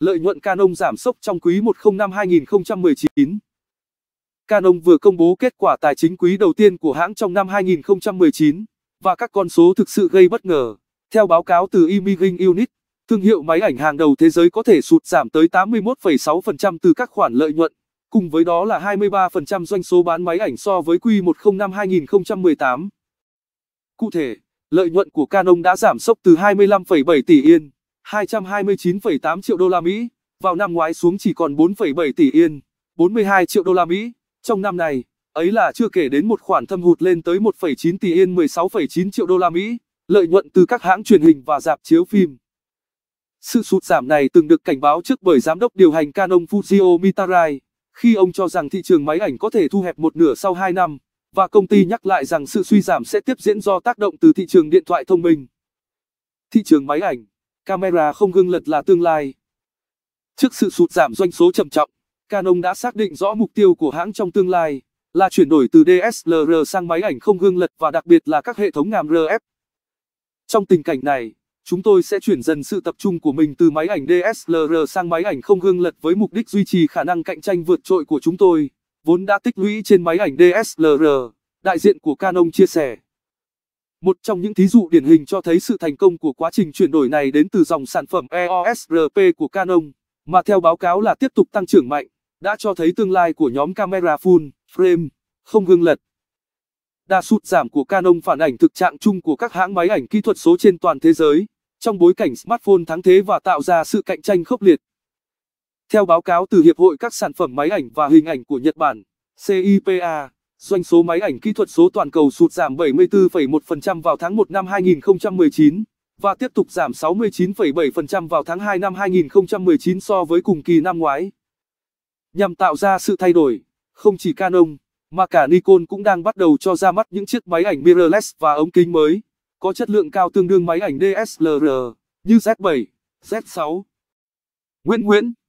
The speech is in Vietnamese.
Lợi nhuận Canon giảm sốc trong quý 1 năm 2019 Canon vừa công bố kết quả tài chính quý đầu tiên của hãng trong năm 2019, và các con số thực sự gây bất ngờ. Theo báo cáo từ Imaging Unit, thương hiệu máy ảnh hàng đầu thế giới có thể sụt giảm tới 81,6% từ các khoản lợi nhuận, cùng với đó là 23% doanh số bán máy ảnh so với quý 1 năm 2018. Cụ thể, lợi nhuận của Canon đã giảm sốc từ 25,7 tỷ yên 229,8 triệu đô la Mỹ, vào năm ngoái xuống chỉ còn 4,7 tỷ yên, 42 triệu đô la Mỹ. Trong năm này, ấy là chưa kể đến một khoản thâm hụt lên tới 1,9 tỷ yên 16,9 triệu đô la Mỹ, lợi nhuận từ các hãng truyền hình và dạp chiếu phim. Sự sụt giảm này từng được cảnh báo trước bởi giám đốc điều hành Canon Fujio Mitarai, khi ông cho rằng thị trường máy ảnh có thể thu hẹp một nửa sau 2 năm, và công ty nhắc lại rằng sự suy giảm sẽ tiếp diễn do tác động từ thị trường điện thoại thông minh. Thị trường máy ảnh camera không gương lật là tương lai. Trước sự sụt giảm doanh số trầm trọng, Canon đã xác định rõ mục tiêu của hãng trong tương lai là chuyển đổi từ DSLR sang máy ảnh không gương lật và đặc biệt là các hệ thống ngàm RF. Trong tình cảnh này, chúng tôi sẽ chuyển dần sự tập trung của mình từ máy ảnh DSLR sang máy ảnh không gương lật với mục đích duy trì khả năng cạnh tranh vượt trội của chúng tôi, vốn đã tích lũy trên máy ảnh DSLR, đại diện của Canon chia sẻ. Một trong những thí dụ điển hình cho thấy sự thành công của quá trình chuyển đổi này đến từ dòng sản phẩm EOSRP của Canon, mà theo báo cáo là tiếp tục tăng trưởng mạnh, đã cho thấy tương lai của nhóm camera full frame, không gương lật. Đa sụt giảm của Canon phản ảnh thực trạng chung của các hãng máy ảnh kỹ thuật số trên toàn thế giới, trong bối cảnh smartphone thắng thế và tạo ra sự cạnh tranh khốc liệt. Theo báo cáo từ Hiệp hội các sản phẩm máy ảnh và hình ảnh của Nhật Bản, CIPA, Doanh số máy ảnh kỹ thuật số toàn cầu sụt giảm 74,1% vào tháng 1 năm 2019 và tiếp tục giảm 69,7% vào tháng 2 năm 2019 so với cùng kỳ năm ngoái. Nhằm tạo ra sự thay đổi, không chỉ Canon, mà cả Nikon cũng đang bắt đầu cho ra mắt những chiếc máy ảnh mirrorless và ống kính mới, có chất lượng cao tương đương máy ảnh DSLR như Z7, Z6. Nguyễn Nguyễn